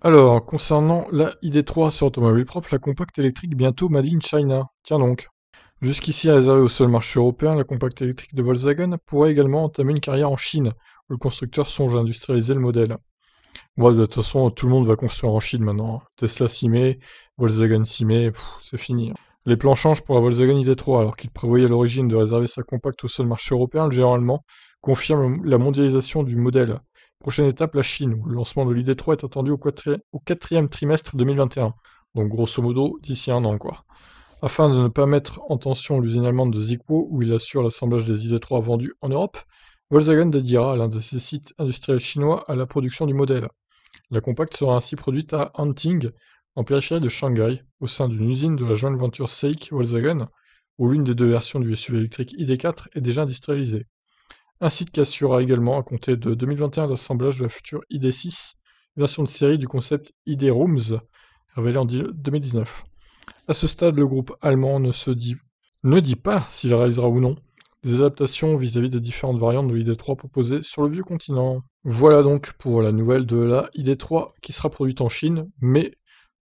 Alors, concernant la ID3 sur automobile propre, la compacte électrique bientôt Made in China. Tiens donc. Jusqu'ici réservée au seul marché européen, la compacte électrique de Volkswagen pourrait également entamer une carrière en Chine, où le constructeur songe à industrialiser le modèle. Bon, de toute façon, tout le monde va construire en Chine maintenant. Hein. Tesla s'y met, Volkswagen s'y met, c'est fini. Hein. Les plans changent pour la Volkswagen ID3, alors qu'il prévoyait à l'origine de réserver sa compacte au seul marché européen, le géant allemand confirme la mondialisation du modèle, Prochaine étape, la Chine, où le lancement de l'ID3 est attendu au, quatrième trimestre 2021. Donc grosso modo, d'ici un an quoi. Afin de ne pas mettre en tension l'usine allemande de Zikwo, où il assure l'assemblage des ID3 vendus en Europe, Volkswagen dédiera l'un de ses sites industriels chinois à la production du modèle. La compacte sera ainsi produite à Anting, en périphérie de Shanghai, au sein d'une usine de la joint venture Seik Volkswagen, où l'une des deux versions du SUV électrique ID4 est déjà industrialisée. Un site qui également, à compter de 2021, l'assemblage de la future ID6, version de série du concept ID Rooms, révélé en 2019. À ce stade, le groupe allemand ne se dit, ne dit pas s'il réalisera ou non des adaptations vis-à-vis des différentes variantes de l'ID3 proposées sur le vieux continent. Voilà donc pour la nouvelle de la ID3 qui sera produite en Chine, mais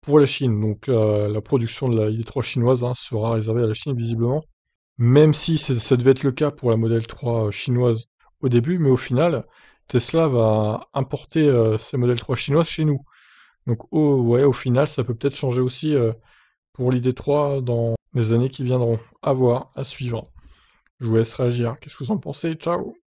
pour la Chine. Donc euh, la production de la ID3 chinoise hein, sera réservée à la Chine visiblement. Même si ça devait être le cas pour la modèle euh, 3 chinoise au début, mais au final, Tesla va importer euh, ces ses modèles 3 chinois chez nous. Donc ouais, au final, ça peut peut-être changer aussi euh, pour l'ID3 dans les années qui viendront. À voir, à suivre. Je vous laisse réagir. Qu'est-ce que vous en pensez Ciao